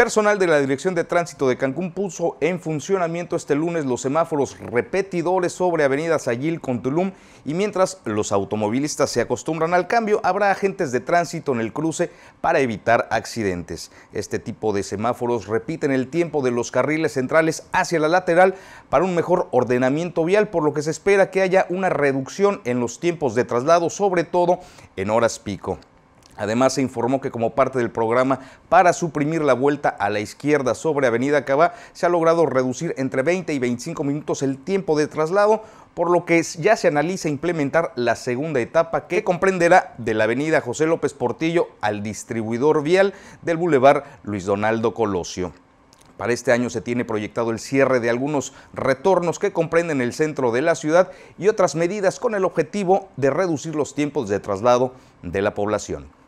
Personal de la Dirección de Tránsito de Cancún puso en funcionamiento este lunes los semáforos repetidores sobre Avenida Sayil con Tulum y mientras los automovilistas se acostumbran al cambio, habrá agentes de tránsito en el cruce para evitar accidentes. Este tipo de semáforos repiten el tiempo de los carriles centrales hacia la lateral para un mejor ordenamiento vial, por lo que se espera que haya una reducción en los tiempos de traslado, sobre todo en horas pico. Además, se informó que como parte del programa para suprimir la vuelta a la izquierda sobre Avenida Cabá, se ha logrado reducir entre 20 y 25 minutos el tiempo de traslado, por lo que ya se analiza implementar la segunda etapa que comprenderá de la Avenida José López Portillo al distribuidor vial del Boulevard Luis Donaldo Colosio. Para este año se tiene proyectado el cierre de algunos retornos que comprenden el centro de la ciudad y otras medidas con el objetivo de reducir los tiempos de traslado de la población.